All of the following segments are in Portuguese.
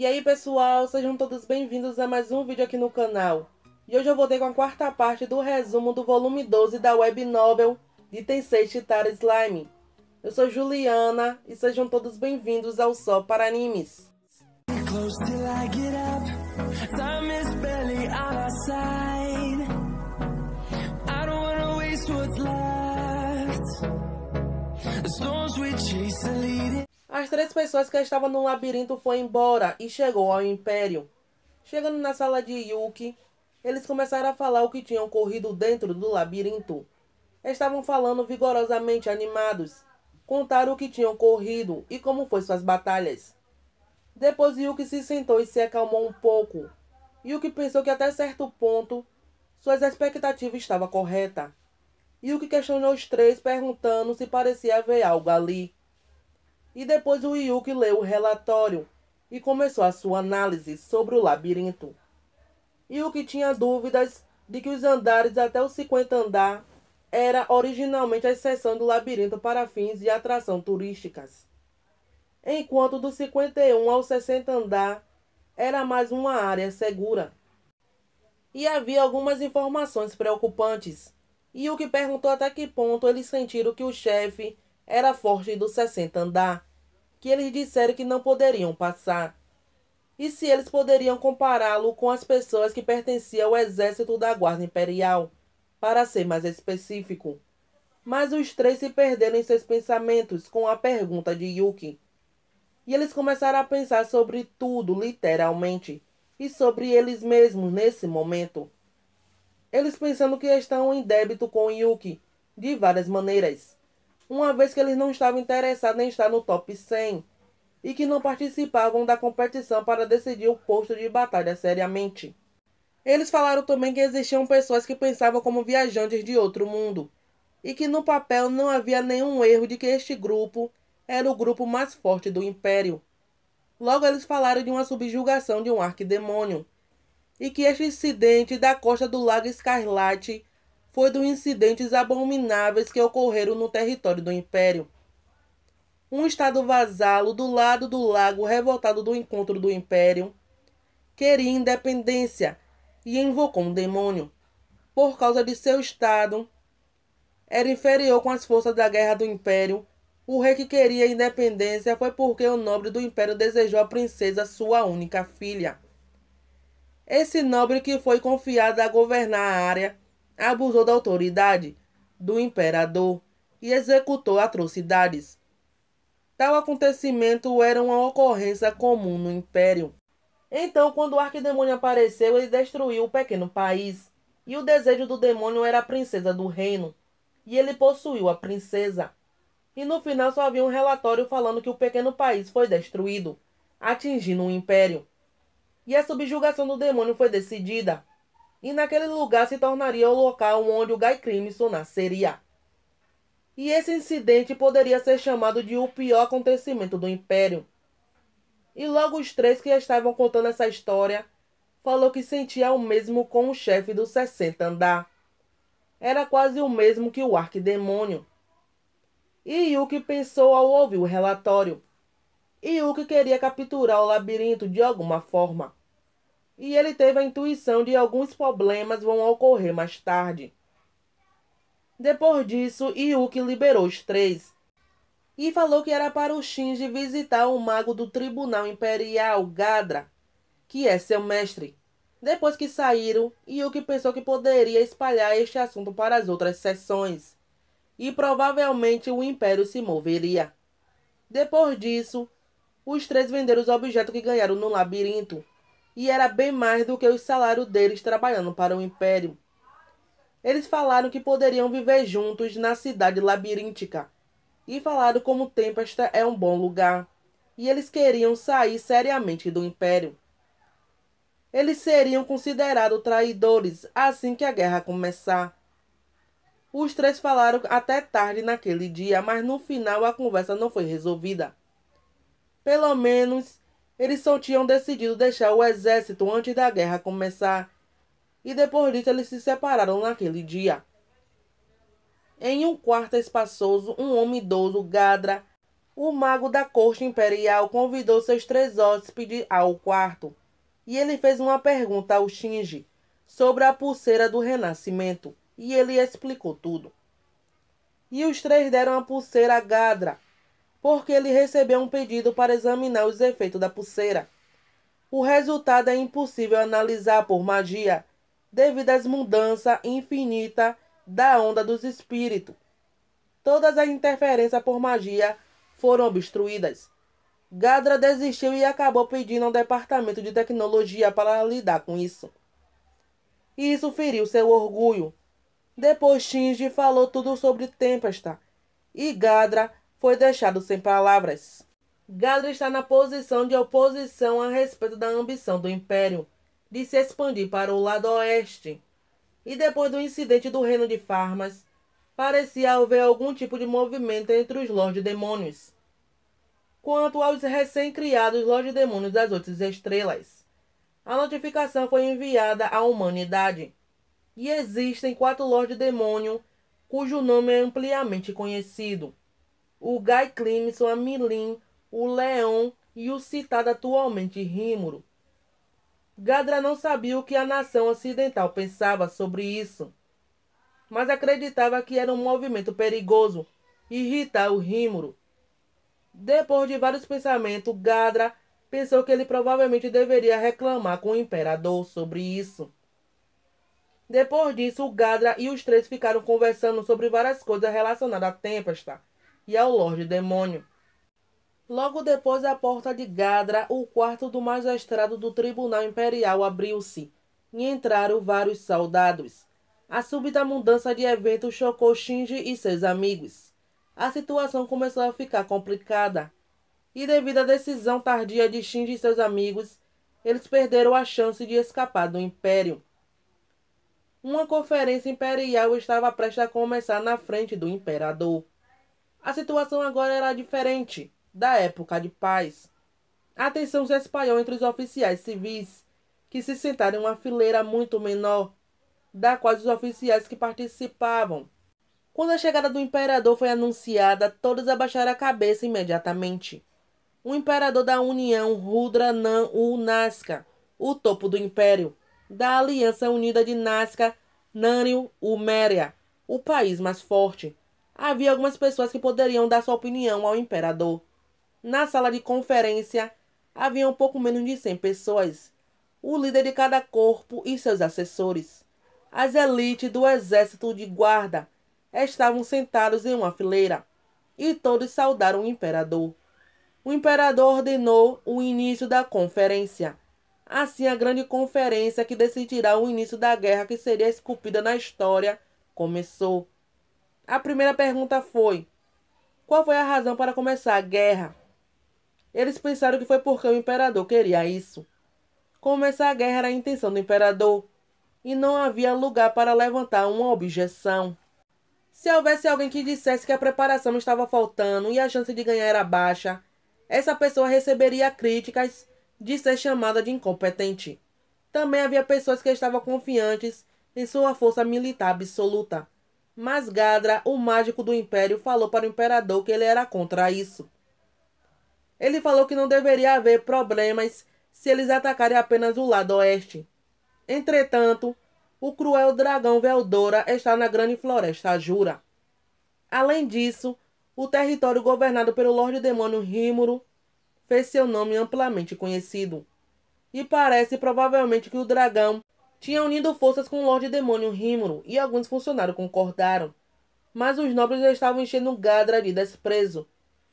E aí pessoal, sejam todos bem-vindos a mais um vídeo aqui no canal. E hoje eu vou ter com a quarta parte do resumo do volume 12 da web novel de Tensei Chitara Slime. Eu sou Juliana e sejam todos bem-vindos ao Só para Animes. The as três pessoas que estavam no labirinto foram embora e chegou ao Império. Chegando na sala de Yuki, eles começaram a falar o que tinha ocorrido dentro do labirinto. Estavam falando vigorosamente animados. Contaram o que tinha ocorrido e como foi suas batalhas. Depois Yuki se sentou e se acalmou um pouco. Yuki pensou que até certo ponto suas expectativas estavam corretas. Yuki questionou os três perguntando se parecia haver algo ali. E depois o Yuki leu o relatório e começou a sua análise sobre o labirinto. Yuki tinha dúvidas de que os andares até o 50 andar era originalmente a exceção do labirinto para fins de atração turísticas. Enquanto do 51 ao 60 andar era mais uma área segura. E havia algumas informações preocupantes. E o que perguntou até que ponto eles sentiram que o chefe era forte do 60 andar, que eles disseram que não poderiam passar. E se eles poderiam compará-lo com as pessoas que pertenciam ao exército da Guarda Imperial, para ser mais específico. Mas os três se perderam em seus pensamentos com a pergunta de Yuki. E eles começaram a pensar sobre tudo, literalmente, e sobre eles mesmos nesse momento. Eles pensando que estão em débito com Yuki, de várias maneiras uma vez que eles não estavam interessados em estar no top 100 e que não participavam da competição para decidir o posto de batalha seriamente. Eles falaram também que existiam pessoas que pensavam como viajantes de outro mundo e que no papel não havia nenhum erro de que este grupo era o grupo mais forte do Império. Logo, eles falaram de uma subjugação de um arquidemônio e que este incidente da costa do Lago Escarlate foi dos incidentes abomináveis que ocorreram no território do Império. Um estado vasalo do lado do lago revoltado do encontro do Império queria independência e invocou um demônio. Por causa de seu estado, era inferior com as forças da guerra do Império. O rei que queria independência foi porque o nobre do Império desejou a princesa, sua única filha. Esse nobre que foi confiado a governar a área abusou da autoridade do imperador e executou atrocidades. Tal acontecimento era uma ocorrência comum no império. Então, quando o arquidemônio apareceu, ele destruiu o pequeno país. E o desejo do demônio era a princesa do reino. E ele possuiu a princesa. E no final só havia um relatório falando que o pequeno país foi destruído, atingindo o império. E a subjugação do demônio foi decidida e naquele lugar se tornaria o local onde o Guy Crimson nasceria. E esse incidente poderia ser chamado de o pior acontecimento do Império. E logo os três que estavam contando essa história falou que sentia o mesmo com o chefe do 60 andar. Era quase o mesmo que o arquidemônio. E Yuki pensou ao ouvir o relatório. Yuki queria capturar o labirinto de alguma forma e ele teve a intuição de alguns problemas vão ocorrer mais tarde. Depois disso, Yuki liberou os três e falou que era para o Shinji visitar o mago do Tribunal Imperial, Gadra, que é seu mestre. Depois que saíram, Yuki pensou que poderia espalhar este assunto para as outras sessões e provavelmente o Império se moveria. Depois disso, os três venderam os objetos que ganharam no labirinto e era bem mais do que o salário deles trabalhando para o império. Eles falaram que poderiam viver juntos na cidade labiríntica e falaram como Tempesta é um bom lugar e eles queriam sair seriamente do império. Eles seriam considerados traidores assim que a guerra começar. Os três falaram até tarde naquele dia, mas no final a conversa não foi resolvida. Pelo menos eles só tinham decidido deixar o exército antes da guerra começar. E depois disso eles se separaram naquele dia. Em um quarto espaçoso, um homem idoso, Gadra, o mago da corte imperial, convidou seus três hóspedes ao quarto. E ele fez uma pergunta ao Shinji sobre a pulseira do renascimento. E ele explicou tudo. E os três deram a pulseira a Gadra, porque ele recebeu um pedido para examinar os efeitos da pulseira. O resultado é impossível analisar por magia, devido às mudanças infinitas da onda dos espíritos. Todas as interferências por magia foram obstruídas. Gadra desistiu e acabou pedindo ao departamento de tecnologia para lidar com isso. Isso feriu seu orgulho. Depois Shinji falou tudo sobre Tempesta e Gadra foi deixado sem palavras. Gadra está na posição de oposição a respeito da ambição do Império de se expandir para o lado oeste. E depois do incidente do Reino de Farmas, parecia haver algum tipo de movimento entre os Lorde Demônios. Quanto aos recém-criados Lorde Demônios das Outras Estrelas, a notificação foi enviada à humanidade. E existem quatro Lordes Demônio cujo nome é ampliamente conhecido o Guy Clemson, a Milim, o Leão e o citado atualmente rímoro Gadra não sabia o que a nação ocidental pensava sobre isso, mas acreditava que era um movimento perigoso irritar o rímoro Depois de vários pensamentos, Gadra pensou que ele provavelmente deveria reclamar com o imperador sobre isso. Depois disso, Gadra e os três ficaram conversando sobre várias coisas relacionadas à Tempestade e ao Lorde Demônio. Logo depois da porta de Gadra, o quarto do magistrado do Tribunal Imperial abriu-se e entraram vários soldados. A súbita mudança de evento chocou Shinji e seus amigos. A situação começou a ficar complicada. E devido à decisão tardia de Shinji e seus amigos, eles perderam a chance de escapar do Império. Uma conferência imperial estava prestes a começar na frente do Imperador. A situação agora era diferente da época de paz. A tensão se espalhou entre os oficiais civis, que se sentaram em uma fileira muito menor, da qual os oficiais que participavam. Quando a chegada do imperador foi anunciada, todos abaixaram a cabeça imediatamente. O imperador da União, Rudra Nan Nazca, o topo do império, da Aliança Unida de Nazca, Nânio Uméria, o país mais forte, havia algumas pessoas que poderiam dar sua opinião ao imperador. Na sala de conferência, havia um pouco menos de 100 pessoas, o líder de cada corpo e seus assessores. As elites do exército de guarda estavam sentados em uma fileira e todos saudaram o imperador. O imperador ordenou o início da conferência. Assim, a grande conferência que decidirá o início da guerra que seria esculpida na história começou. A primeira pergunta foi: qual foi a razão para começar a guerra? Eles pensaram que foi porque o imperador queria isso. Começar a guerra era a intenção do imperador, e não havia lugar para levantar uma objeção. Se houvesse alguém que dissesse que a preparação estava faltando e a chance de ganhar era baixa, essa pessoa receberia críticas de ser chamada de incompetente. Também havia pessoas que estavam confiantes em sua força militar absoluta. Mas Gadra, o mágico do império, falou para o imperador que ele era contra isso. Ele falou que não deveria haver problemas se eles atacarem apenas o lado oeste. Entretanto, o cruel dragão Veldora está na grande floresta Jura. Além disso, o território governado pelo Lorde Demônio Rímuro fez seu nome amplamente conhecido. E parece provavelmente que o dragão tinha unido forças com o Lorde Demônio Rímulo e alguns funcionários concordaram. Mas os nobres já estavam enchendo Gadra de desprezo.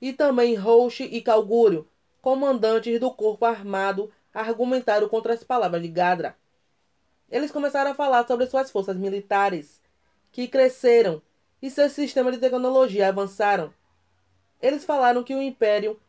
E também Roche e Calgúrio, comandantes do corpo armado, argumentaram contra as palavras de Gadra. Eles começaram a falar sobre suas forças militares, que cresceram e seus sistemas de tecnologia avançaram. Eles falaram que o Império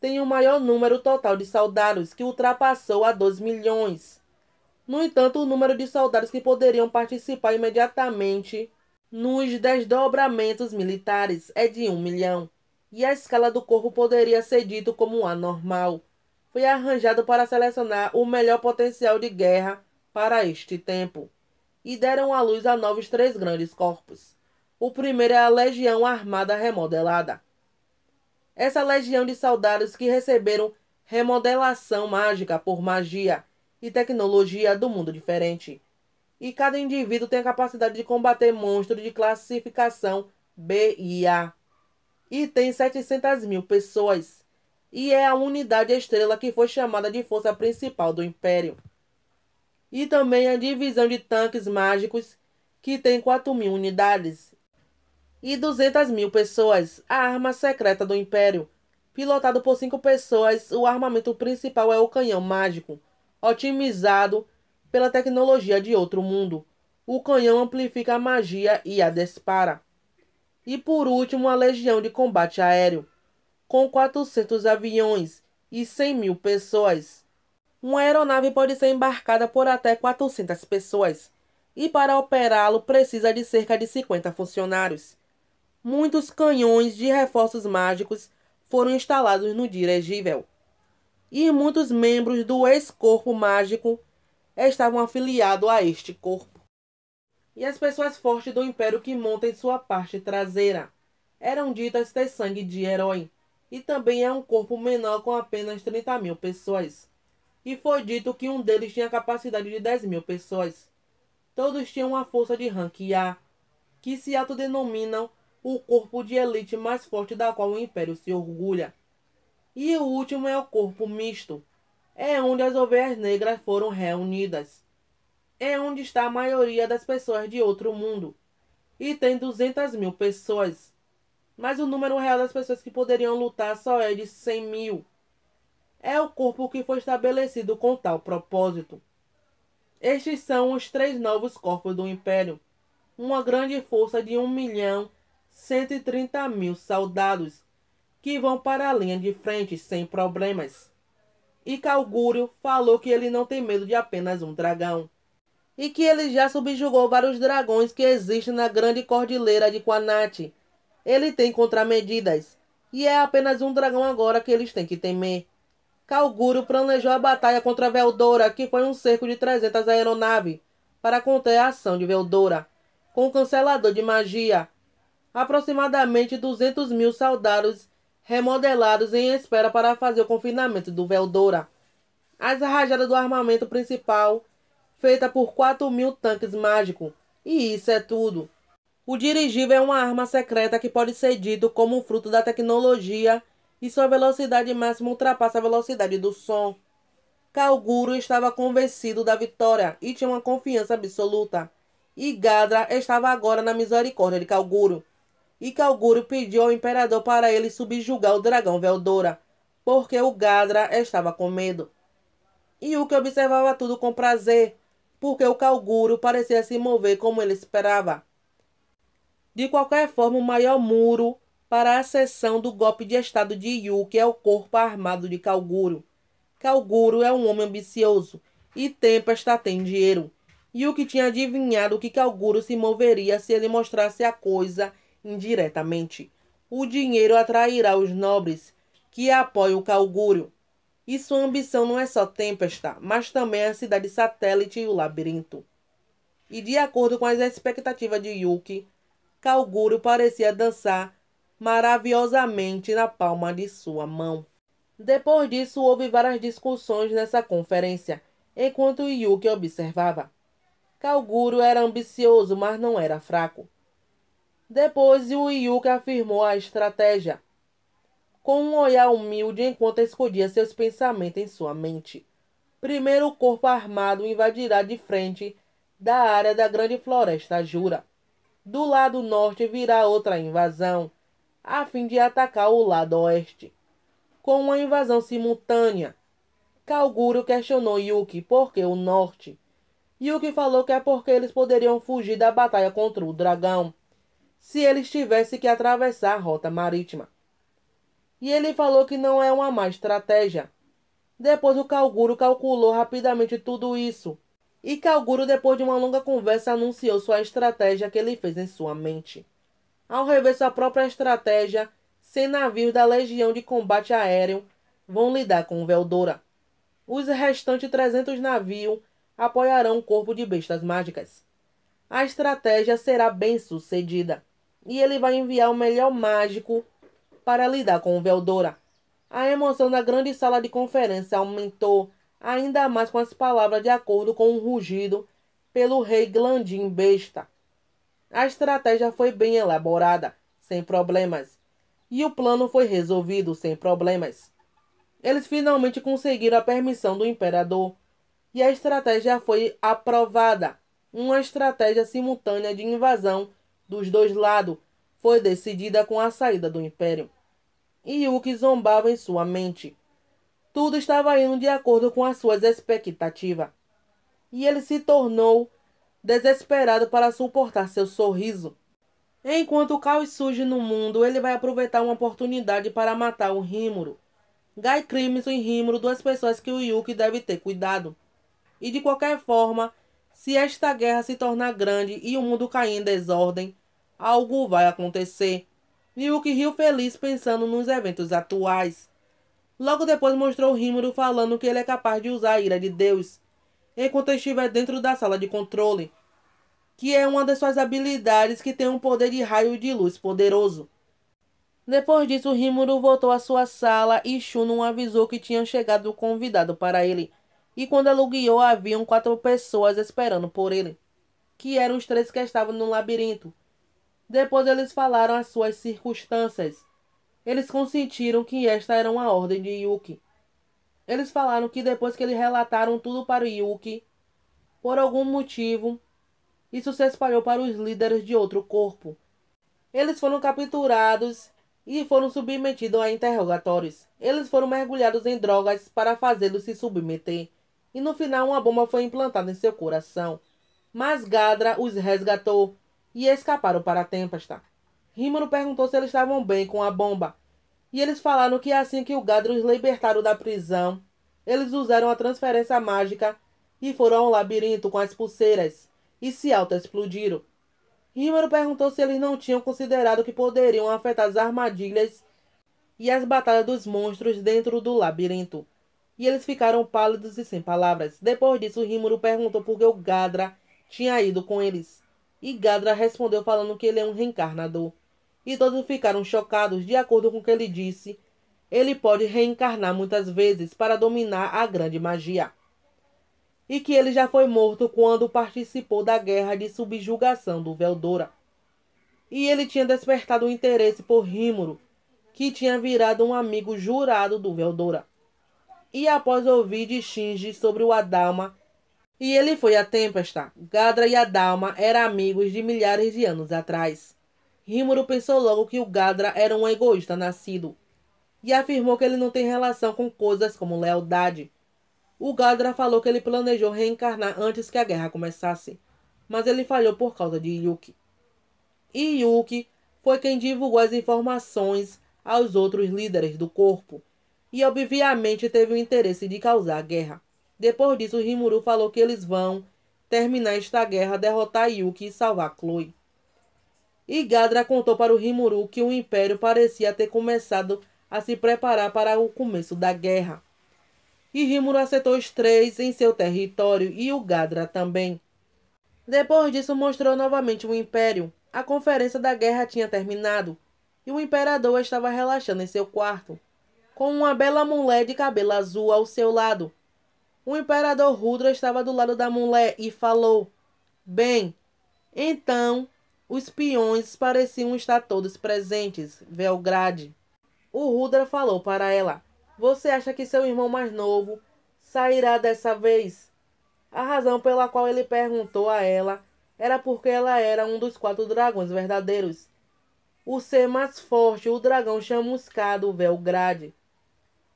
tem o maior número total de soldados, que ultrapassou a 12 milhões no entanto, o número de soldados que poderiam participar imediatamente nos desdobramentos militares é de um milhão, e a escala do corpo poderia ser dito como anormal. Foi arranjado para selecionar o melhor potencial de guerra para este tempo, e deram à luz a novos três grandes corpos. O primeiro é a Legião Armada Remodelada. Essa legião de soldados que receberam remodelação mágica por magia e tecnologia do mundo diferente. E cada indivíduo tem a capacidade de combater monstros de classificação B e A. E tem 700 mil pessoas. E é a unidade estrela que foi chamada de força principal do Império. E também a divisão de tanques mágicos, que tem 4 mil unidades. E 200 mil pessoas, a arma secreta do Império. Pilotado por cinco pessoas, o armamento principal é o canhão mágico, otimizado pela tecnologia de outro mundo. O canhão amplifica a magia e a dispara. E por último, a Legião de Combate Aéreo, com 400 aviões e 100 mil pessoas. Uma aeronave pode ser embarcada por até 400 pessoas, e para operá-lo precisa de cerca de 50 funcionários. Muitos canhões de reforços mágicos foram instalados no dirigível e muitos membros do ex-corpo mágico estavam afiliados a este corpo. E as pessoas fortes do império que montam em sua parte traseira eram ditas ter sangue de herói, e também é um corpo menor com apenas 30 mil pessoas. E foi dito que um deles tinha capacidade de 10 mil pessoas. Todos tinham uma força de rank A, que se autodenominam o corpo de elite mais forte da qual o Império se orgulha. E o último é o corpo misto. É onde as ovelhas negras foram reunidas. É onde está a maioria das pessoas de outro mundo. E tem 200 mil pessoas. Mas o número real das pessoas que poderiam lutar só é de 100 mil. É o corpo que foi estabelecido com tal propósito. Estes são os três novos corpos do Império. Uma grande força de 1 milhão 130 mil soldados que vão para a linha de frente sem problemas. E Calgúrio falou que ele não tem medo de apenas um dragão. E que ele já subjugou vários dragões que existem na grande cordilheira de Quanate. Ele tem contramedidas. E é apenas um dragão agora que eles têm que temer. Calgúrio planejou a batalha contra Veldora, que foi um cerco de 300 aeronaves, para conter a ação de Veldora, com o cancelador de magia. Aproximadamente 200 mil soldados remodelados em espera para fazer o confinamento do Veldora. As rajadas do armamento principal, feita por 4 mil tanques mágicos. E isso é tudo. O dirigível é uma arma secreta que pode ser dito como fruto da tecnologia e sua velocidade máxima ultrapassa a velocidade do som. Calguro estava convencido da vitória e tinha uma confiança absoluta. E Gadra estava agora na misericórdia de Calguro e Calguro pediu ao imperador para ele subjugar o dragão Veldora, porque o Gadra estava com medo. Yuki observava tudo com prazer, porque o Calguro parecia se mover como ele esperava. De qualquer forma, o maior muro para a sessão do golpe de estado de Yuki é o corpo armado de Calguro. Calguro é um homem ambicioso e Tempesta tem dinheiro. Yuki tinha adivinhado que Calguro se moveria se ele mostrasse a coisa indiretamente, o dinheiro atrairá os nobres que apoiam o Calgúrio. E sua ambição não é só Tempesta, mas também a cidade satélite e o labirinto. E de acordo com as expectativas de Yuki, Calgúrio parecia dançar maravilhosamente na palma de sua mão. Depois disso, houve várias discussões nessa conferência, enquanto Yuki observava. Calguro era ambicioso, mas não era fraco. Depois, o Yuka afirmou a estratégia, com um olhar humilde enquanto escondia seus pensamentos em sua mente. Primeiro, o corpo armado invadirá de frente da área da Grande Floresta Jura. Do lado norte virá outra invasão, a fim de atacar o lado oeste. Com uma invasão simultânea, Kalguro questionou Yuki por que o norte. Yuki falou que é porque eles poderiam fugir da batalha contra o dragão se eles tivessem que atravessar a rota marítima. E ele falou que não é uma má estratégia. Depois o Calguro calculou rapidamente tudo isso. E Calguro, depois de uma longa conversa, anunciou sua estratégia que ele fez em sua mente. Ao rever sua própria estratégia, 100 navios da Legião de Combate Aéreo vão lidar com Veldora. Os restantes 300 navios apoiarão o corpo de bestas mágicas. A estratégia será bem sucedida e ele vai enviar o melhor mágico para lidar com o Veldora. A emoção da grande sala de conferência aumentou ainda mais com as palavras de acordo com o um rugido pelo rei Glandim Besta. A estratégia foi bem elaborada, sem problemas, e o plano foi resolvido sem problemas. Eles finalmente conseguiram a permissão do imperador e a estratégia foi aprovada uma estratégia simultânea de invasão dos dois lados foi decidida com a saída do império. E o que zombava em sua mente. Tudo estava indo de acordo com as suas expectativas. E ele se tornou desesperado para suportar seu sorriso. Enquanto o caos surge no mundo, ele vai aproveitar uma oportunidade para matar o Rímuro. Guy Crimson e Rímuro, duas pessoas que o Yuki deve ter cuidado. E de qualquer forma, se esta guerra se tornar grande e o mundo cair em desordem, algo vai acontecer. Ryuk riu feliz pensando nos eventos atuais. Logo depois mostrou Rímuru falando que ele é capaz de usar a ira de Deus, enquanto estiver dentro da sala de controle, que é uma das suas habilidades que tem um poder de raio de luz poderoso. Depois disso, Rímuru voltou à sua sala e Shun avisou que tinha chegado o convidado para ele. E quando ela guiou, haviam quatro pessoas esperando por ele, que eram os três que estavam no labirinto, depois eles falaram as suas circunstâncias. Eles consentiram que esta era uma ordem de Yuki. Eles falaram que depois que eles relataram tudo para Yuki, por algum motivo, isso se espalhou para os líderes de outro corpo. Eles foram capturados e foram submetidos a interrogatórios. Eles foram mergulhados em drogas para fazê-los se submeter. E no final, uma bomba foi implantada em seu coração. Mas Gadra os resgatou e escaparam para a Tempesta. Rímano perguntou se eles estavam bem com a bomba, e eles falaram que assim que o gado os libertaram da prisão, eles usaram a transferência mágica e foram ao labirinto com as pulseiras e se auto-explodiram. Rímero perguntou se eles não tinham considerado que poderiam afetar as armadilhas e as batalhas dos monstros dentro do labirinto. E eles ficaram pálidos e sem palavras. Depois disso, Rímero perguntou por que o Gadra tinha ido com eles. E Gadra respondeu falando que ele é um reencarnador. E todos ficaram chocados, de acordo com o que ele disse. Ele pode reencarnar muitas vezes para dominar a grande magia. E que ele já foi morto quando participou da guerra de subjugação do Veldora. E ele tinha despertado o um interesse por Rímuro, que tinha virado um amigo jurado do Veldora. E após ouvir de Shinji sobre o Adama, e ele foi a Tempesta. Gadra e a Dalma eram amigos de milhares de anos atrás. Rímoro pensou logo que o Gadra era um egoísta nascido. E afirmou que ele não tem relação com coisas como lealdade. O Gadra falou que ele planejou reencarnar antes que a guerra começasse. Mas ele falhou por causa de Yuki. E Yuki foi quem divulgou as informações aos outros líderes do corpo. E obviamente teve o interesse de causar a guerra. Depois disso, Rimuru falou que eles vão terminar esta guerra, derrotar Yuki e salvar Chloe. E Gadra contou para o Rimuru que o Império parecia ter começado a se preparar para o começo da guerra. E Rimuru aceitou os três em seu território e o Gadra também. Depois disso, mostrou novamente o Império. A conferência da guerra tinha terminado e o Imperador estava relaxando em seu quarto, com uma bela mulher de cabelo azul ao seu lado o imperador Rudra estava do lado da mulher e falou: Bem, então os peões pareciam estar todos presentes, Velgrade. O Rudra falou para ela: Você acha que seu irmão mais novo sairá dessa vez? A razão pela qual ele perguntou a ela era porque ela era um dos quatro dragões verdadeiros. O ser mais forte, o dragão chamuscado, Velgrade.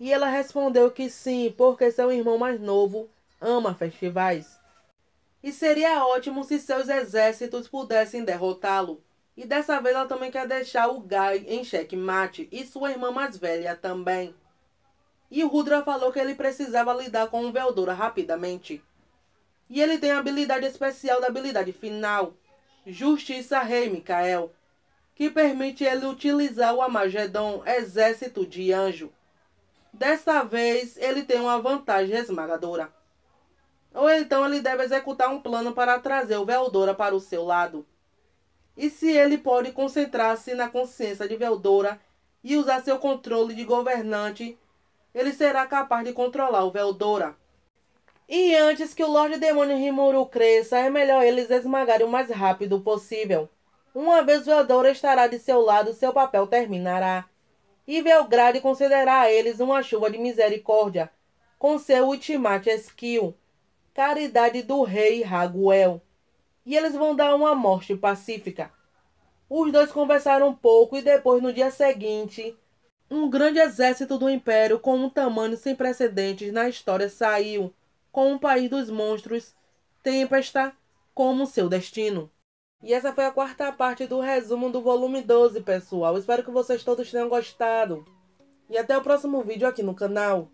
E ela respondeu que sim, porque seu irmão mais novo ama festivais. E seria ótimo se seus exércitos pudessem derrotá-lo. E dessa vez ela também quer deixar o Guy em xeque-mate e sua irmã mais velha também. E o Rudra falou que ele precisava lidar com o Veldora rapidamente. E ele tem a habilidade especial da habilidade final, Justiça Rei Micael, que permite ele utilizar o Amagedon Exército de Anjo dessa vez, ele tem uma vantagem esmagadora. Ou então ele deve executar um plano para trazer o Veldora para o seu lado. E se ele pode concentrar-se na consciência de Veldora e usar seu controle de governante, ele será capaz de controlar o Veldora. E antes que o Lorde Demônio Rimuru cresça, é melhor eles esmagarem o mais rápido possível. Uma vez Veldora estará de seu lado, seu papel terminará e Belgrade concederá a eles uma chuva de misericórdia, com seu ultimate esquio, caridade do rei Raguel. E eles vão dar uma morte pacífica. Os dois conversaram um pouco e depois, no dia seguinte, um grande exército do império com um tamanho sem precedentes na história saiu, com o um país dos monstros, Tempesta, como seu destino. E essa foi a quarta parte do resumo do volume 12, pessoal. Espero que vocês todos tenham gostado. E até o próximo vídeo aqui no canal.